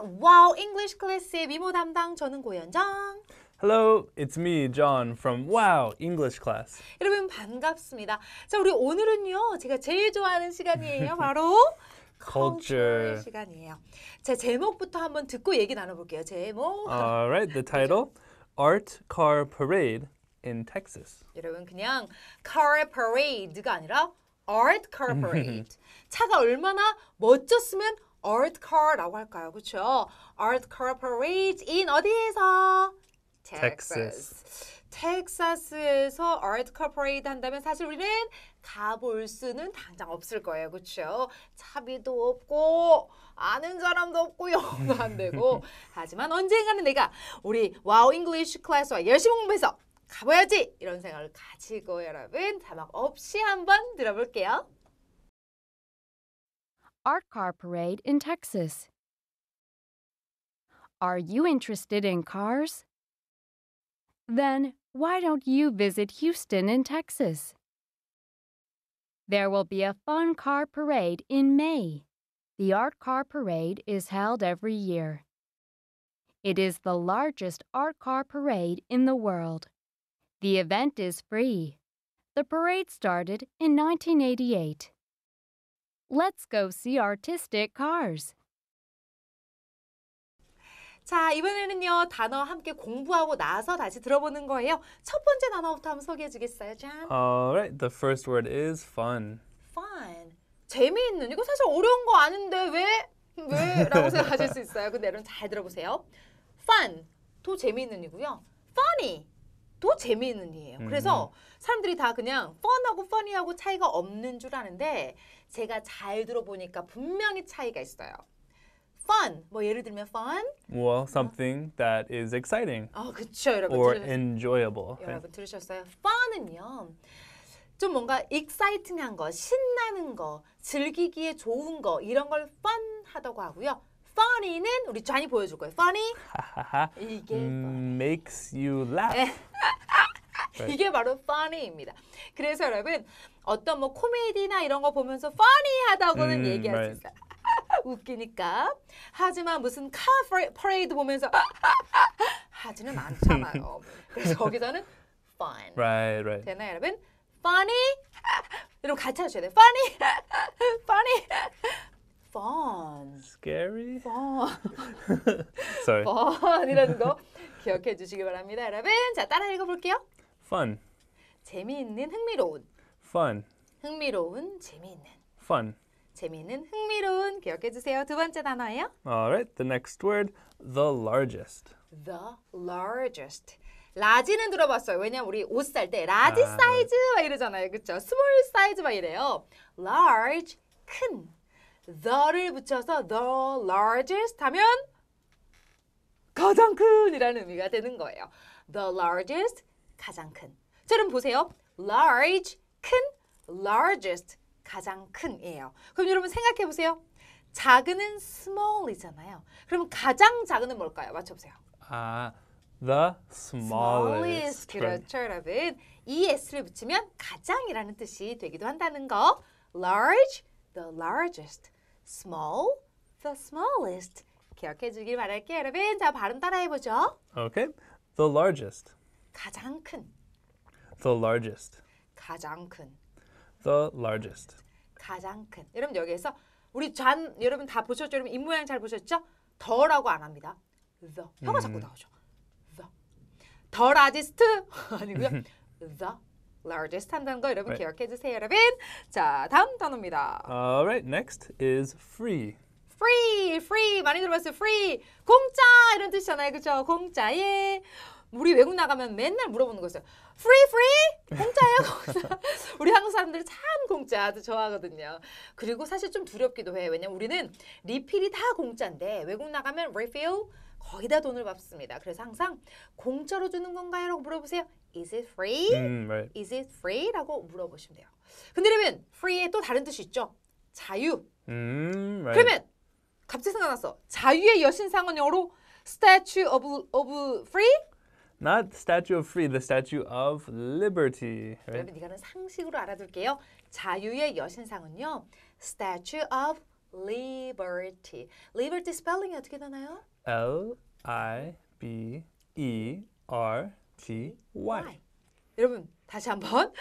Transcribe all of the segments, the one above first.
오늘은 와우 잉글리시 클래스의 미모 담당 저는 고현정 Hello, it's me, John from Wow English Class. 여러분 반갑습니다. 자, 우리 오늘은요. 제가 제일 좋아하는 시간이에요. 바로 culture 시간이에요. 자, 제목부터 한번 듣고 얘기 나눠 볼게요. 제목. All right, the title Art Car Parade in Texas. 여러분 그냥 car parade가 아니라 art car parade. 차가 얼마나 멋졌으면 Art Car라고 할까요? 그렇죠? Art Car Parade in 어디에서? 텍사스. 텍사스에서 Art Car Parade 한다면 사실 우리는 가볼 수는 당장 없을 거예요. 그렇죠? 차비도 없고 아는 사람도 없고 영어도 안 되고 하지만 언젠가는 내가 우리 와우 잉글리쉬 클래스와 열심히 공부해서 가봐야지 이런 생각을 가지고 여러분 자막 없이 한번 들어볼게요. Art Car Parade in Texas. Are you interested in cars? Then why don't you visit Houston in Texas? There will be a fun car parade in May. The Art Car Parade is held every year. It is the largest art car parade in the world. The event is free. The parade started in 1988. Let's go see artistic cars. 자, 이번에는요, 단어 함께 공부하고 나서 다시 들어보는 거예요. 첫 번째 단어부터 한번 소개해 주겠어요, 짠? Alright, the first word is fun. Fun. 재미있는. 이거 사실 어려운 거 아닌데 왜? 왜? 라고 생각하실 수 있어요. 근데 여러분 잘 들어보세요. fun. 도 재미있는이고요. funny. 또 재미있는 일이에요. 음. 그래서 사람들이 다 그냥 펀하고 펀이하고 차이가 없는 줄 아는데 제가 잘 들어보니까 분명히 차이가 있어요. fun. 뭐 예를 들면 fun. Well, something that is exciting. 아, 그렇죠. 여러분 or 들으셨... enjoyable. 네. 여러분 들으셨어요? fun은요. 좀 뭔가 exciting한 거, 신나는 거, 즐기기에 좋은 거 이런 걸 fun하다고 하고요. funny는 우리 쟈이 보여줄 거예요. funny 이게 음, makes you laugh. 네. 이게 바로 funny입니다. 그래서 여러분 어떤 뭐 코미디나 이런 거 보면서 funny하다고는 음, 얘기할 right. 수 있어요. 웃기니까. 하지만 무슨 카 퍼레이드 보면서 하지는 않잖아요. 그래서 거기서는 fun. Right, right. 되나요, 여러분? funny. 여러분 같이 하셔야 돼요. funny. funny. fun. Scary. fun. Sorry. fun이라는 거 기억해 주시기 바랍니다, 여러분. 자, 따라 읽어 볼게요. fun. 재미있는 흥미로운. fun. 흥미로운 재미있는. fun. 재미있는 흥미로운 기억해 주세요. 두 번째 단어예요. Alright, the next word, the largest. The largest. 라지는 들어봤어요. 왜냐 우리 옷 살 때 라지 아, 사이즈 막 이러잖아요. 그렇죠? 스몰 사이즈 막 이래요. large 큰 the를 붙여서 the largest 하면 가장 큰이라는 의미가 되는 거예요. The largest, 가장 큰. 자, 그럼 보세요. large, 큰, largest, 가장 큰이에요. 그럼 여러분 생각해 보세요. 작은은 small이잖아요. 그럼 가장 작은은 뭘까요? 맞춰보세요. 아, the smallest. smallest. 그렇죠, 여러분. 이 s를 붙이면 가장이라는 뜻이 되기도 한다는 거. large, the largest. small, the smallest. 기억해 주길 바랄게 여러분. 자, 발음 따라해 보죠. Okay. The largest. 가장 큰. The largest. 가장 큰. The largest. 가장 큰. 여러분 여기에서 우리 잔 여러분 다 보셨죠? 여러분 입 모양 잘 보셨죠? 더라고 안 합니다. the 혀가 음. 자꾸 나오죠. the the largest 아니고요. the 음. largest 한단거 여러분 right. 네. 기억해 주세요, 여러분. 자, 다음 단어입니다. Alright, next is free. free, free 많이 들어봤어요. free 공짜 이런 뜻이잖아요, 그렇죠? 공짜 예. 우리 외국 나가면 맨날 물어보는 거였어요. free, free 공짜예요, 우리 한국 사람들 참 공짜도 좋아하거든요. 그리고 사실 좀 두렵기도 해. 왜냐면 우리는 리필이 다 공짜인데 외국 나가면 refill 거기다 돈을 받습니다. 그래서 항상 공짜로 주는 건가요? 라고 물어보세요. Is it free? 음, right. Is it free? 라고 물어보시면 돼요. 근데 그러면 free의 또 다른 뜻이 있죠. 자유. 음, right. 그러면 갑자기 생각났어. 자유의 여신상은 영어로 Statue of, of Free? Not Statue of Free, the Statue of Liberty. Right? 여러분 이거는 상식으로 알아둘게요. 자유의 여신상은요. Statue of Liberty. Liberty 스펠링이 어떻게 되나요? L I B E R T Y. 여러분 다시 한번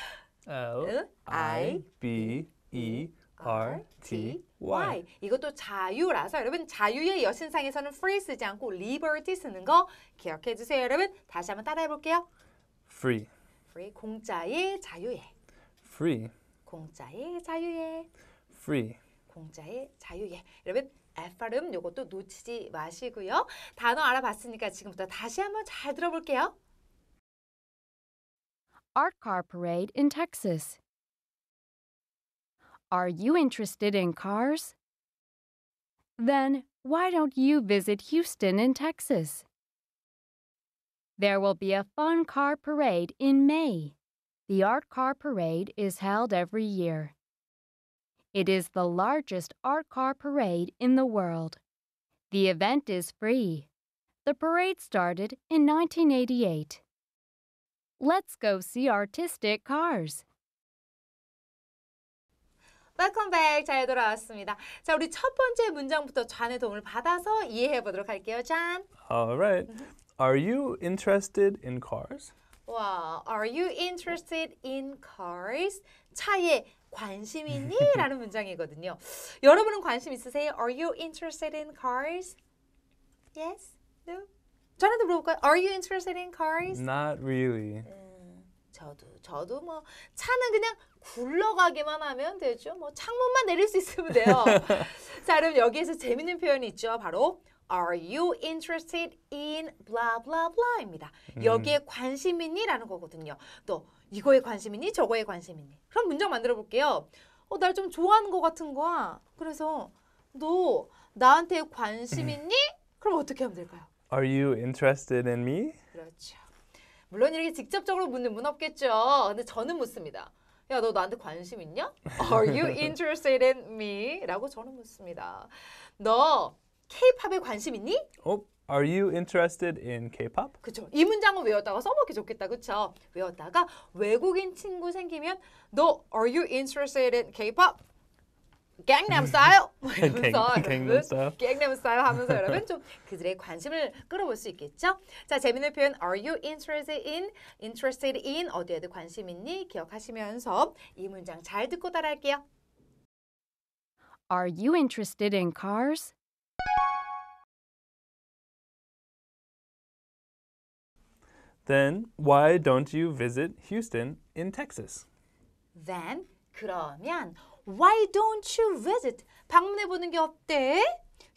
L I B E R T Y. 이것도 자유라서 여러분 자유의 여신상에서는 free 쓰지 않고 liberty 쓰는 거 기억해 주세요, 여러분. 다시 한번 따라해 볼게요. free. free 공짜의 자유예. free. 공짜의 자유예. free. 공짜의 자유예. 여러분 발음 요것도 놓치지 마시고요. 단어 알아봤으니까 지금부터 다시 한번 잘 들어볼게요. Art Car Parade in Texas. Are you interested in cars? Then why don't you visit Houston in Texas? There will be a fun car parade in May. The Art Car Parade is held every year. It is the largest art car parade in the world. The event is free. The parade started in 1988. Let's go see artistic cars. Welcome back, 잘 돌아왔습니다. 자, 우리 첫 번째 문장부터 잔의 도움을 받아서 이해해 보도록 할게요, 잔. Alright. Are you interested in cars? 와, wow. are you interested in cars? 차에 관심 있니? 라는 문장이거든요. 여러분은 관심 있으세요? Are you interested in cars? Yes? No? 저한테 물어볼까요? Are you interested in cars? Not really. 음, 저도 저도 뭐 차는 그냥 굴러가기만 하면 되죠. 뭐 창문만 내릴 수 있으면 돼요. 자, 그럼 여기에서 재밌는 표현이 있죠. 바로 Are you interested in blah blah blah입니다. 음. 여기에 관심 있니라는 거거든요. 또 이거에 관심이니 저거에 관심이니 그럼 문장 만들어 볼게요. 어, 날 좀 좋아하는 것 같은 거야. 그래서 너 나한테 관심 있니? 그럼 어떻게 하면 될까요? Are you interested in me? 그렇죠. 물론 이렇게 직접적으로 묻는 문 없겠죠. 근데 저는 묻습니다. 야, 너 나한테 관심 있냐? Are you interested in me? 라고 저는 묻습니다. 너 케이팝에 관심 있니? 어? Are you interested in K-pop? 그쵸. 이 문장은 외웠다가 써먹기 좋겠다. 그쵸. 외웠다가 외국인 친구 생기면 너 Are you interested in K-pop? 갱남 스타일 이면서 갱남 스타일 하면서 여러분 좀 그들의 관심을 끌어볼 수 있겠죠? 자 재밌는 표현 Are you interested in? Interested in 어디에도 관심 있니? 기억하시면서 이 문장 잘 듣고 따라할게요. Are you interested in cars? Then why don't you visit Houston in Texas? Then 그러면 why don't you visit 방문해 보는 게 어때?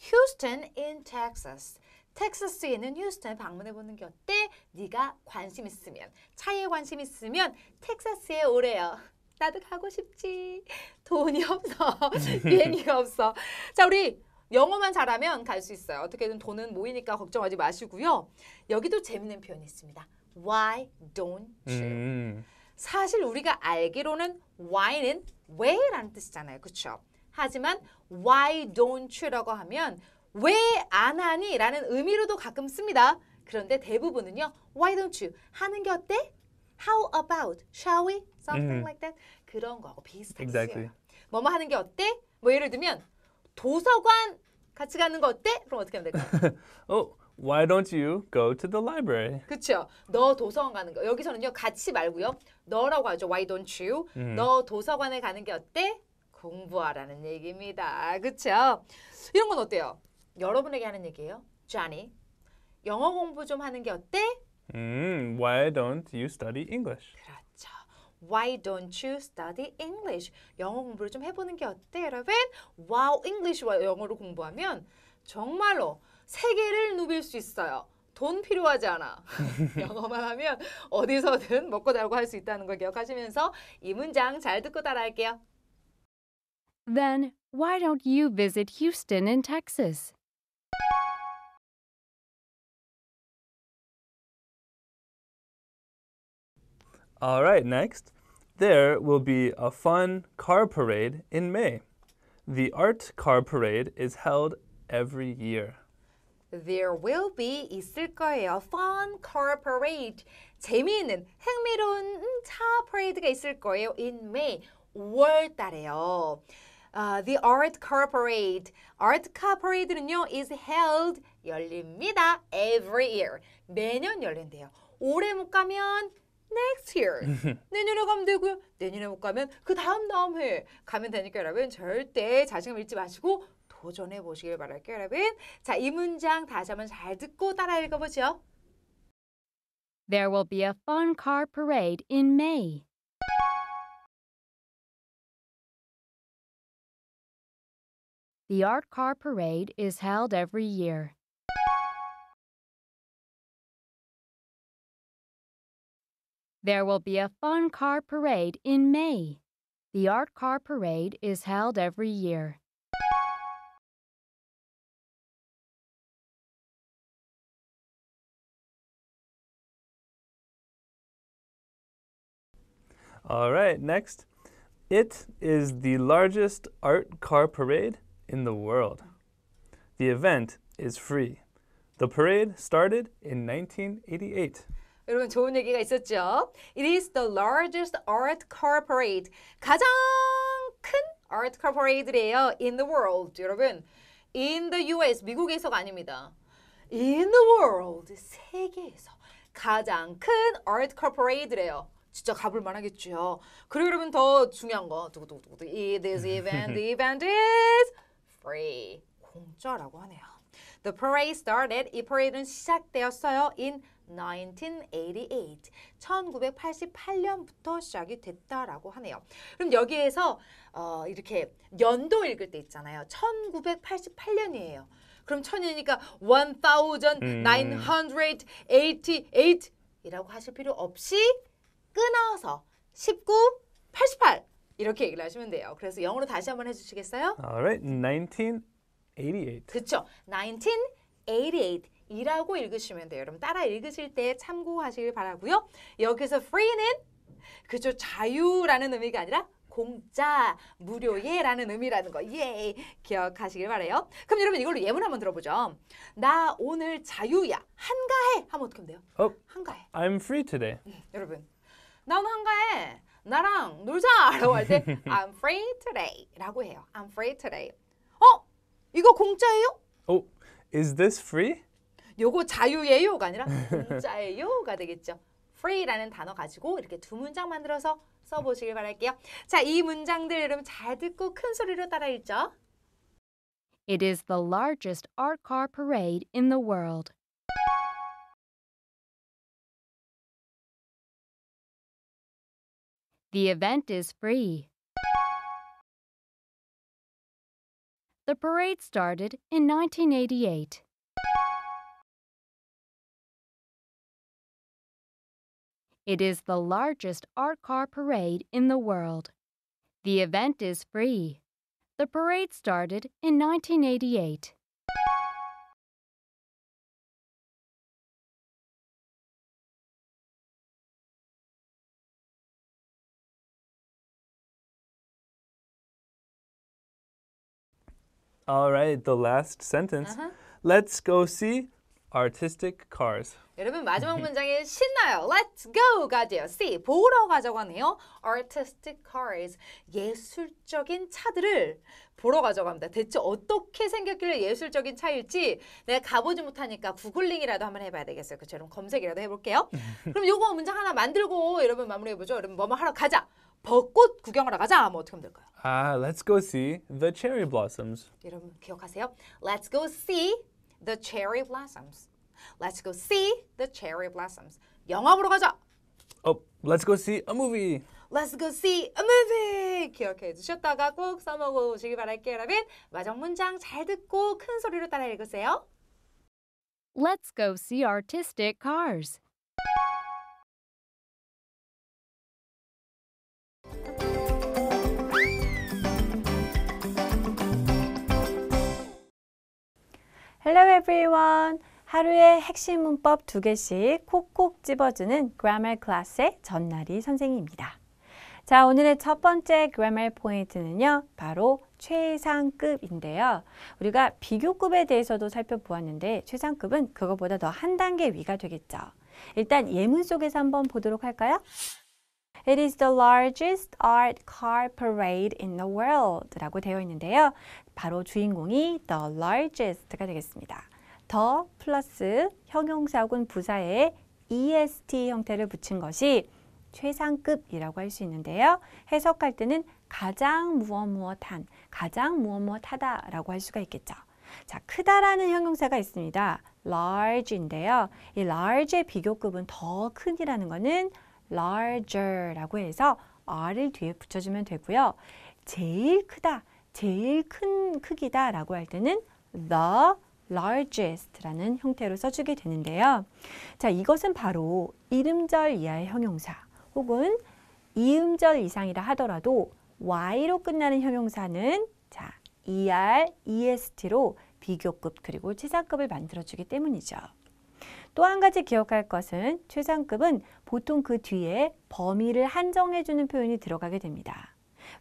Houston in Texas. 텍사스에 있는 휴스턴 방문해 보는 게 어때? 네가 관심 있으면 차에 관심 있으면 텍사스에 오래요. 나도 가고 싶지. 돈이 없어. 비행기가 없어. 자, 우리 영어만 잘하면 갈 수 있어요. 어떻게든 돈은 모이니까 걱정하지 마시고요. 여기도 재밌는 표현이 있습니다. Why don't you? 음. 사실 우리가 알기로는 why는 왜라는 뜻이잖아요. 그렇죠? 하지만 why don't you라고 하면 왜 안 하니? 라는 의미로도 가끔 씁니다. 그런데 대부분은요. why don't you? 하는 게 어때? how about? shall we? something 음. like that. 그런 거하고 비슷하게 exactly. 쓰여요. 뭐뭐 하는 게 어때? 뭐 예를 들면 도서관 같이 가는 거 어때? 그럼 어떻게 하면 될까요? oh, Why don't you go to the library? 그렇죠. 너 도서관 가는 거. 여기서는요. 같이 말고요. 너라고 하죠. Why don't you? 음. 너 도서관에 가는 게 어때? 공부하라는 얘기입니다. 그렇죠? 이런 건 어때요? 여러분에게 하는 얘기예요. 쟈니, 영어 공부 좀 하는 게 어때? 음, why don't you study English? 그렇죠. Why don't you study English? 영어 공부를 좀 해보는 게 어때, 여러분? Wow, English 영어로 공부하면 정말로 세계를 누빌 수 있어요. 돈 필요하지 않아. 영어만 하면 어디서든 먹고 있다는 걸 기억하시면서 이 문장 잘 듣고 따라할게요. Then why don't you visit Houston in Texas? All right, next. There will be a fun car parade in May. The art car parade is held every year. There will be 있을 거예요. Fun car parade. 재미있는 흥미로운 음, 차 프레이드가 있을 거예요. In May. 5월 달에요. Uh, the Art Car Parade. Art Car Parade는요, is held, 열립니다. Every year. 매년 열린대요. 올해 못 가면 next year. 내년에 가면 되고요. 내년에 못 가면 그 다음 다음 해 가면 되니까 여러분 절대 자신감 잃지 마시고 도전해 보시길 바랄게요, 여러분. 자, 이 문장 다시 한번 잘 듣고 따라 There will be a fun car parade in May. The Art Car Parade is held every year. There will be a fun car parade in May. The Art Car Parade is held every year. All right, next. It is the largest art car parade in the world. The event is free. The parade started in 1988. 여러분 좋은 얘기가 있었죠? It is the largest art car parade. 가장 큰 art car parade래요. In the world, 여러분. In the US, 미국에서가 아닙니다. In the world, 세계에서 가장 큰 art car parade래요. 진짜 가볼 만하겠죠. 그러면 더 중요한 거 두구두구두구 this event event is free 공짜라고 하네요. The parade started 이 parade는 시작되었어요. In 1988 1988년부터 시작이 됐다라고 하네요. 그럼 여기에서 어, 이렇게 연도 읽을 때 있잖아요. 1988년이에요. 그럼 천이니까 1988이라고 음. 하실 필요 없이 끊어서 19, 88 이렇게 얘기를 하시면 돼요. 그래서 영어로 다시 한번 해주시겠어요? Alright, 1988. 그쵸, 1988. 이라고 읽으시면 돼요. 여러분 따라 읽으실 때 참고하시길 바라고요. 여기서 free는 그죠 자유라는 의미가 아니라 공짜, 무료예라는 의미라는 거 예! 기억하시길 바래요. 그럼 여러분 이걸로 예문 한번 들어보죠. 나 오늘 자유야. 한가해. 하면 어떻게 하면 돼요? 어, 한가해. I'm free today. 음, 여러분 난 한가해. 나랑 놀자. 라고 할 때 I'm free today. 라고 해요. I'm free today. 어? 이거 공짜예요? Oh, is this free? 요거 자유예요가 아니라 공짜예요가 되겠죠. free라는 단어 가지고 이렇게 두 문장 만들어서 써보시길 바랄게요. 자, 이 문장들 여러분 잘 듣고 큰 소리로 따라 읽죠. It is the largest art car parade in the world. The event is free. The parade started in 1988. It is the largest art car parade in the world. The event is free. The parade started in 1988. All right, the last sentence. Uh-huh. Let's go see artistic cars. 여러분 마지막 문장에 신나요. Let's go가 돼요. See 보러 가자고 하네요. Artistic cars 예술적인 차들을 보러 가자고 합니다. 대체 어떻게 생겼길래 예술적인 차일지 내가 가보지 못하니까 구글링이라도 한번 해봐야 되겠어요. 그처럼 검색이라도 해볼게요. 음. 그럼 요거 문장 하나 만들고 여러분 마무리해보죠. 여러분 뭐뭐 하러 가자. 벚꽃 구경을 나가자 뭐 어떻게 하면 될까요? 아, let's go see the cherry blossoms. 여러분 기억하세요? Let's go see the cherry blossoms. Let's go see the cherry blossoms. 영화 보러 가자. Oh, let's go see a movie. Let's go see a movie. 기억해 주셨다가 꼭 써먹어 보시기 바랄게요, 여러분. 마정 문장 잘 듣고 큰 소리로 따라 읽으세요. Let's go see artistic cars. Hello everyone! 하루의 핵심 문법 두 개씩 콕콕 집어주는 Grammar 클래스의 전나리 선생입니다 자, 오늘의 첫 번째 Grammar 포인트는요, 바로 최상급인데요. 우리가 비교급에 대해서도 살펴보았는데 최상급은 그거보다 더 한 단계 위가 되겠죠. 일단 예문 속에서 한번 보도록 할까요? It is the largest art car parade in the world 라고 되어 있는데요. 바로 주인공이 the largest가 되겠습니다. 더 플러스 형용사 혹은 부사에 est 형태를 붙인 것이 최상급이라고 할 수 있는데요. 해석할 때는 가장 무엇무엇한, 가장 무엇무엇하다 라고 할 수가 있겠죠. 자, 크다라는 형용사가 있습니다. large인데요. 이 large의 비교급은 더 큰이라는 것은 larger라고 해서 r을 뒤에 붙여주면 되고요. 제일 크다, 제일 큰 크기다 라고 할 때는 the largest라는 형태로 써주게 되는데요. 자, 이것은 바로 이름절 이하의 형용사 혹은 이음절 이상이라 하더라도 y로 끝나는 형용사는 자, er, est로 비교급 그리고 최상급을 만들어주기 때문이죠. 또한 가지 기억할 것은 최상급은 보통 그 뒤에 범위를 한정해주는 표현이 들어가게 됩니다.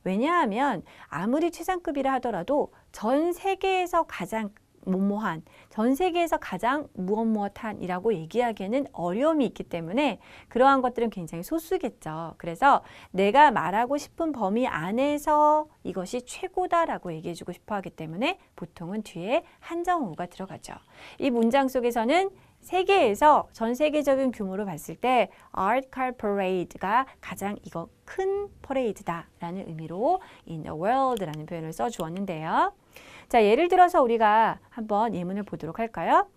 왜냐하면 아무리 최상급이라 하더라도 전 세계에서 가장 모모한 전 세계에서 가장 무엇 무엇한이라고 얘기하기에는 어려움이 있기 때문에 그러한 것들은 굉장히 소수겠죠. 그래서 내가 말하고 싶은 범위 안에서 이것이 최고다라고 얘기해주고 싶어 하기 때문에 보통은 뒤에 한정어가 들어가죠. 이 문장 속에서는 세계에서 전 세계적인 규모로 봤을 때 Art Car Parade가 가장 이거 큰 퍼레이드다라는 의미로 in the world라는 표현을 써주었는데요. 자, 예를 들어서 우리가 한번 예문을 보도록 할까요?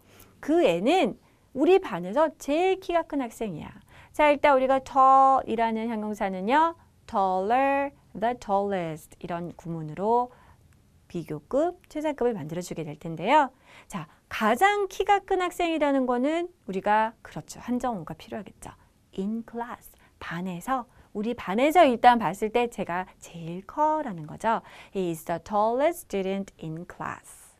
그 애는 우리 반에서 제일 키가 큰 학생이야. 자, 일단 우리가 tall이라는 형용사는요. taller, the tallest 이런 구문으로 비교급, 최상급을 만들어주게 될 텐데요. 자, 가장 키가 큰 학생이라는 거는 우리가 그렇죠. 한정호가 필요하겠죠. in class, 반에서 우리 반에서 일단 봤을 때 제가 제일 커라는 거죠. He is the tallest student in class.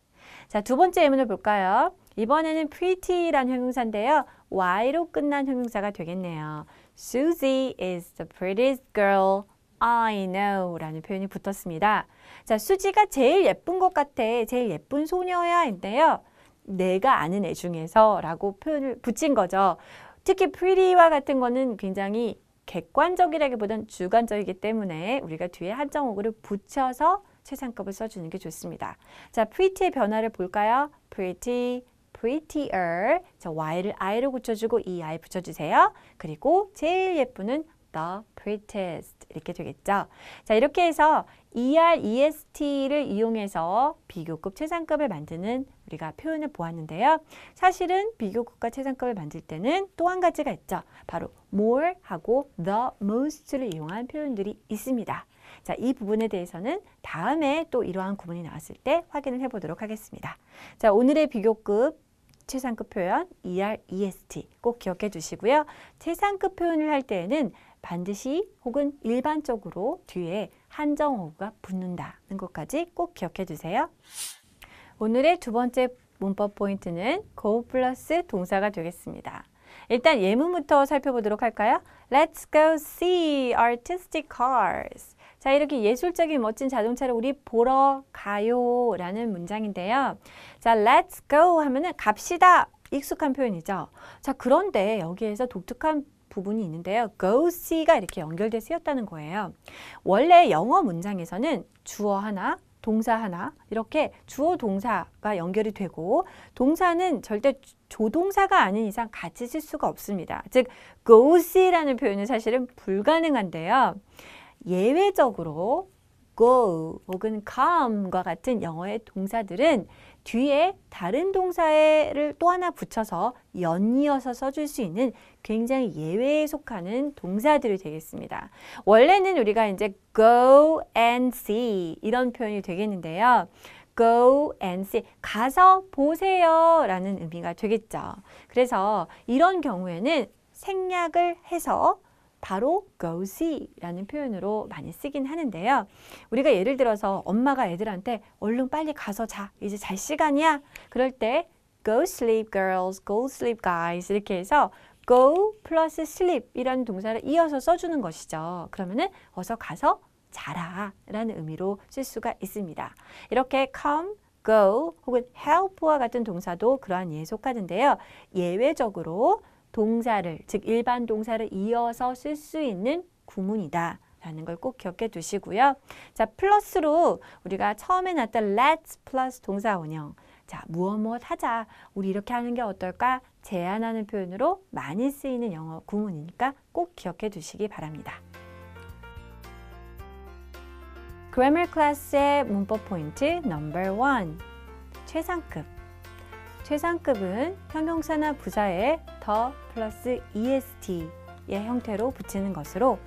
자, 두 번째 예문을 볼까요? 이번에는 pretty라는 형용사인데요. y로 끝난 형용사가 되겠네요. Susie is the prettiest girl I know라는 표현이 붙었습니다. 자, 수지가 제일 예쁜 것 같아, 제일 예쁜 소녀야인데요. 내가 아는 애 중에서라고 표현을 붙인 거죠. 특히 pretty와 같은 거는 굉장히 객관적이라기보단 주관적이기 때문에 우리가 뒤에 한정어구를 붙여서 최상급을 써주는 게 좋습니다. 자, pretty의 변화를 볼까요? pretty, prettier. 저 y를 i로 고쳐주고 이 i 붙여주세요. 그리고 제일 예쁜은 the p r e t e s t 이렇게 되겠죠. 자 이렇게 해서 ER, EST를 이용해서 비교급, 최상급을 만드는 우리가 표현을 보았는데요. 사실은 비교급과 최상급을 만들 때는 또 한 가지가 있죠. 바로 more 하고 the most를 이용한 표현들이 있습니다. 자, 이 부분에 대해서는 다음에 또 이러한 구분이 나왔을 때 확인을 해보도록 하겠습니다. 자, 오늘의 비교급 최상급 표현 ER, EST 꼭 기억해 주시고요. 최상급 표현을 할 때에는 반드시 혹은 일반적으로 뒤에 한정어구가 붙는다는 것까지 꼭 기억해 주세요. 오늘의 두 번째 문법 포인트는 go 플러스 동사가 되겠습니다. 일단 예문부터 살펴보도록 할까요? Let's go see artistic cars. 자, 이렇게 예술적인 멋진 자동차를 우리 보러 가요 라는 문장인데요. 자, let's go 하면은 갑시다 익숙한 표현이죠. 자, 그런데 여기에서 독특한 부분이 있는데요. go see가 이렇게 연결돼 쓰였다는 거예요. 원래 영어 문장에서는 주어 하나, 동사 하나 이렇게 주어 동사가 연결이 되고 동사는 절대 조동사가 아닌 이상 같이 쓸 수가 없습니다. 즉 go see라는 표현은 사실은 불가능한데요. 예외적으로 go 혹은 come과 같은 영어의 동사들은 뒤에 다른 동사를 또 하나 붙여서 연이어서 써줄 수 있는 굉장히 예외에 속하는 동사들이 되겠습니다. 원래는 우리가 이제 go and see 이런 표현이 되겠는데요. go and see, 가서 보세요 라는 의미가 되겠죠. 그래서 이런 경우에는 생략을 해서 바로 go see라는 표현으로 많이 쓰긴 하는데요. 우리가 예를 들어서 엄마가 애들한테 얼른 빨리 가서 자, 이제 잘 시간이야. 그럴 때 go sleep girls, go sleep guys 이렇게 해서 go 플러스 sleep 이라는 동사를 이어서 써주는 것이죠. 그러면은 어서 가서 자라 라는 의미로 쓸 수가 있습니다. 이렇게 come, go 혹은 help와 같은 동사도 그러한 예에 속하는데요. 예외적으로 동사를 즉 일반 동사를 이어서 쓸 수 있는 구문이다. 라는 걸 꼭 기억해 두시고요. 자, 플러스로 우리가 처음에 났던 let's 플러스 동사 원형. 자, 무엇 무엇 하자. 우리 이렇게 하는 게 어떨까? 제안하는 표현으로 많이 쓰이는 영어 구문이니까 꼭 기억해 두시기 바랍니다. 그래머 클래스의 문법 포인트 넘버 원. 최상급. 최상급은 형용사나 부사에 더 플러스 EST의 형태로 붙이는 것으로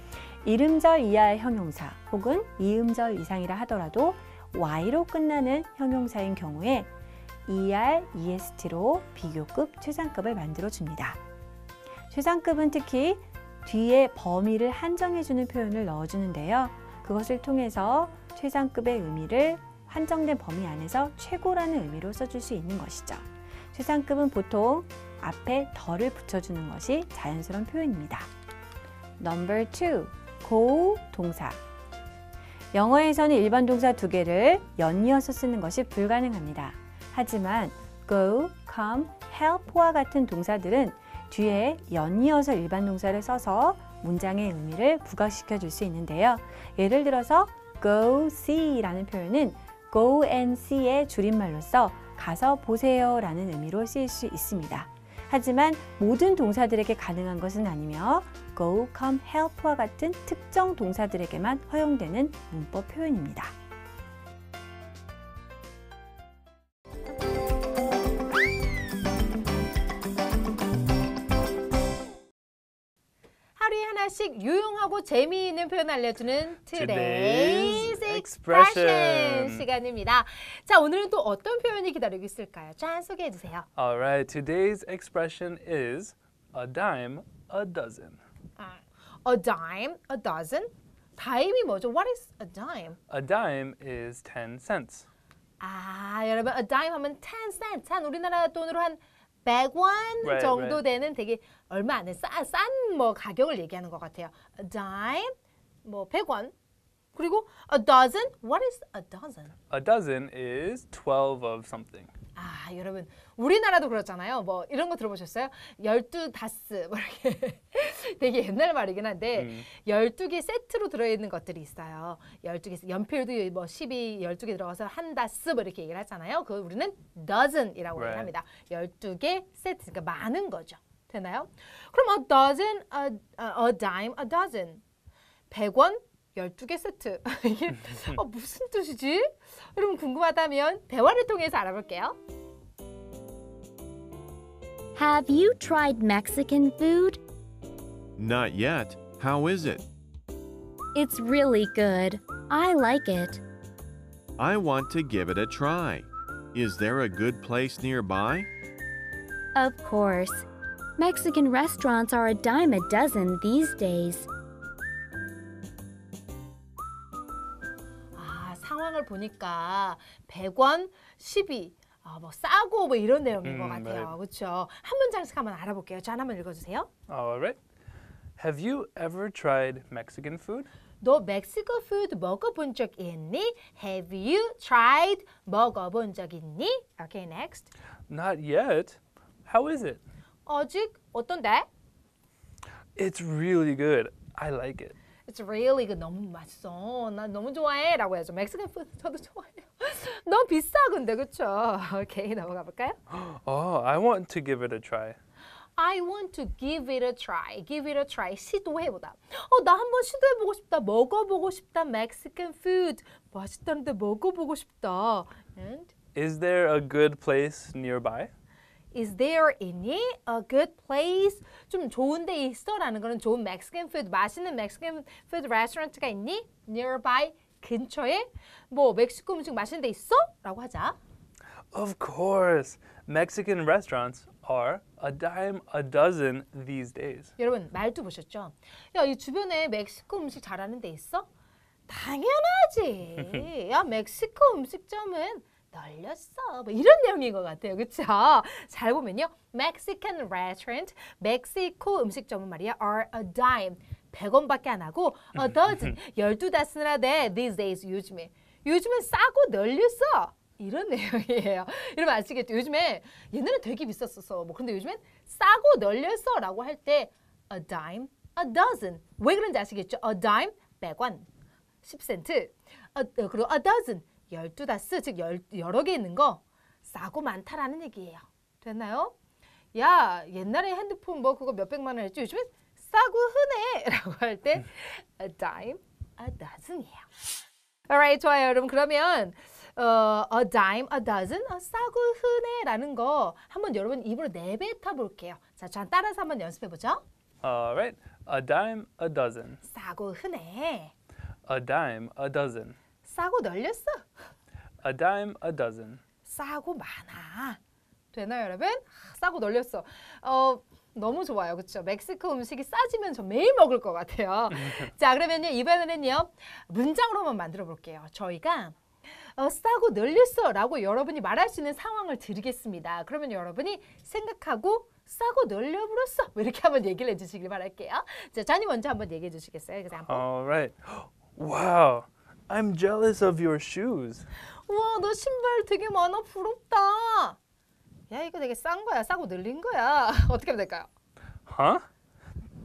이름절 이하의 형용사 혹은 이음절 이상이라 하더라도 Y로 끝나는 형용사인 경우에 ER, EST로 비교급, 최상급을 만들어줍니다. 최상급은 특히 뒤에 범위를 한정해주는 표현을 넣어주는데요. 그것을 통해서 최상급의 의미를 한정된 범위 안에서 최고라는 의미로 써줄 수 있는 것이죠. 세상급은 보통 앞에 덜을 붙여주는 것이 자연스러운 표현입니다. Number two, go 동사. 영어에서는 일반 동사 두 개를 연이어서 쓰는 것이 불가능합니다. 하지만 go, come, help와 같은 동사들은 뒤에 연이어서 일반 동사를 써서 문장의 의미를 부각시켜 줄 수 있는데요. 예를 들어서 go see라는 표현은 go and see의 줄임말로서 가서 보세요 라는 의미로 쓰일 수 있습니다. 하지만 모든 동사들에게 가능한 것은 아니며 go, come, help와 같은 특정 동사들에게만 허용되는 문법 표현입니다. 하루에 하나씩 유용하고 재미있는 표현 알려주는 Today's Expression 시간입니다. 자, 오늘은 또 어떤 표현이 기다리고 있을까요? 짠 소개해 주세요. Alright, today's expression is a dime, a dozen. A dime, a dozen. 다임이 뭐죠? What is a dime? A dime is 10 cents. 아, 여러분, a dime 하면 10 cents. 한 우리나라 돈으로 한 100원 right, 정도 right. 되는 되게 얼마 안에 싼 뭐 가격을 얘기하는 것 같아요. A dime, 뭐 100원. 그리고 a dozen, what is a dozen? A dozen is 12 of something. 아, 여러분 우리나라도 그렇잖아요. 뭐 이런 거 들어보셨어요? 열두 다스 뭐 이렇게 되게 옛날 말이긴 한데 음. 열두 음. 개 세트로 들어있는 것들이 있어요. 열두 개 연필도 뭐 10이 열개 들어가서 한 다스 뭐 이렇게 얘기를 하잖아요. 그 우리는 dozen이라고 right. 합니다 열두 개 세트 그러니까 많은 거죠. 되나요? 그럼 a dozen, a, a dime, a dozen. 100원, 12개 세트. 이게 어, 무슨 뜻이지? 여러분 궁금하다면 대화를 통해서 알아볼게요. Have you tried Mexican food? Not yet. How is it? It's really good. I like it. I want to give it a try. Is there a good place nearby? Of course. Mexican restaurants are a dime a dozen these days. 아, 상황을 보니까 100원, 12, 어, 뭐 싸고 뭐 이런 내용인 것 같아요. right. 그렇죠? 한 문장씩 한번 알아볼게요. 저 하나만 읽어주세요. Alright. Have you ever tried Mexican food? 너 멕시코 푸드 먹어본 적 있니? Have you tried? 먹어본 적 있니? Okay, next. Not yet. How is it? 아직 어떤데? It's really good. I like it. It's really good. 너무 맛있어. 나 너무 좋아해. 라고 해야죠. 멕시칸 푸드 저도 좋아해요. 너무 비싸 근데 그쵸? 오케이 넘어가 볼까요? Oh, I want to give it a try. I want to give it a try. Give it a try. 시도해보다. 어, 나 한번 시도해보고 싶다. 먹어보고 싶다. Mexican food. 맛있다는데 먹어보고 싶다. And? Is there a good place nearby? Is there any a good place? 좀 좋은 데 있어라는 거는 좋은 멕시칸 푸드, 맛있는 멕시칸 푸드 레스토랑트가 있니? Nearby, 근처에 뭐 멕시코 음식 맛있는 데 있어? 라고 하자. Of course. Mexican restaurants are a dime a dozen these days. 여러분 말도 보셨죠? 야, 이 주변에 멕시코 음식 잘하는 데 있어? 당연하지. 야, 멕시코 음식점은 열렸어. 뭐 이런 내용인 것 같아요. 그쵸? 잘 보면요. Mexican restaurant, 멕시코 음식점은 말이야. are a dime. 100원밖에 안 하고 a dozen, 12다스나 돼. these days, 요즘에. 요즘엔 싸고 널렸어. 이런 내용이에요. 여러분 아시겠죠? 요즘에 옛날에 되게 비쌌었어. 뭐 근데 요즘엔 싸고 널렸어라고 할 때 a dime, a dozen. 왜 그런지 아시겠죠? a dime 100원, 10센트. A, 어, 어, 그리고 a dozen 열두 다스, 즉 열, 여러 개 있는 거 싸고 많다라는 얘기예요. 됐나요? 야, 옛날에 핸드폰 뭐 그거 몇백만 원 했지 요즘엔 싸고 흔해 라고 할때 음. a dime, a dozen이에요. Alright, 좋아요. 여러분 그러면 어, a dime, a dozen, 어, 싸고 흔해 라는 거 한번 여러분 입으로 내뱉어 볼게요. 자, 저 따라서 한번 연습해 보죠. Alright, a dime, a dozen. 싸고 흔해. A dime, a dozen. 싸고 널렸어. A dime a dozen. 싸고 많아. 되나요, 여러분? 싸고 널렸어. 어, 너무 좋아요. 그렇죠? 멕시코 음식이 싸지면 저 매일 먹을 것 같아요. 자, 그러면요. 이번에는요. 문장으로만 만들어 볼게요. 저희가 어, 싸고 널렸어 라고 여러분이 말할 수 있는 상황을 드리겠습니다. 그러면 여러분이 생각하고 싸고 널려버렸어 뭐 이렇게 한번 얘기를 해주시길 바랄게요. 자, 자니 먼저 한번 얘기해 주시겠어요? 그래서 한번. Alright. Wow. I'm jealous of your shoes. 우와, 너 신발 되게 많아. 부럽다. 야, 이거 되게 싼 거야. 싸고 늘린 거야. 어떻게 하면 될까요? Huh?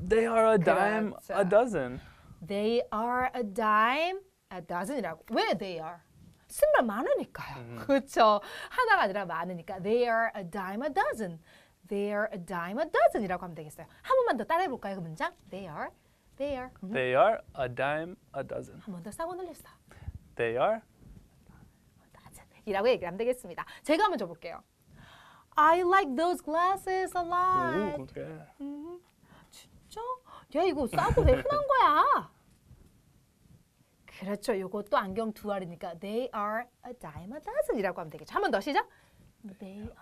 They are a dime 그렇죠. a dozen. They are a dime a dozen이라고. 왜 they are? 신발 많으니까요. 그렇죠. 하나가 아니라 많으니까. They are a dime a dozen. They are a dime a dozen이라고 하면 되겠어요. 한 번만 더 따라해 볼까요, 그 문장? They are They are. They are a dime a dozen. 한 번더쌍 올립시다. They are. 이라고 얘기 하면 되겠습니다. 제가 먼저 볼게요. I like those glasses a lot. 오, 그래. 음, 진짜? 야 이거 싸고 왜 흔한 거야? 그렇죠. 요것도 안경 두 알이니까 they are a dime a dozen이라고 하면 되겠죠. 한 번더 시작. They are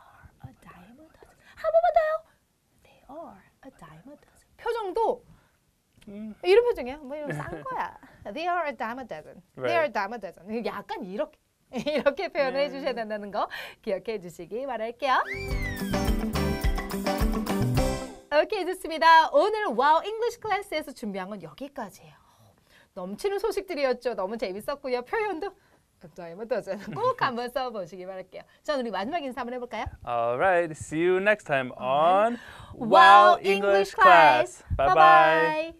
a dime a dozen. 한 번만 더요. They are a dime a dozen. 표정도 음. 이런 표정이야. 뭐 이런 싼 네. 거야. They are a dime a dozen. They are a dime a dozen. 약간 이렇게 이렇게 표현을 음. 해주셔야 된다는 거 기억해 주시기 바랄게요. 오케이 좋습니다. 오늘 와우 잉글리시 클래스에서 준비한 건 여기까지예요. 넘치는 소식들이었죠. 너무 재밌었고요. 표현도 꼭 한번 써보시기 바랄게요. 자, 우리 마지막 인사 한번 해볼까요? Alright, see you next time on Wow English c l Bye bye.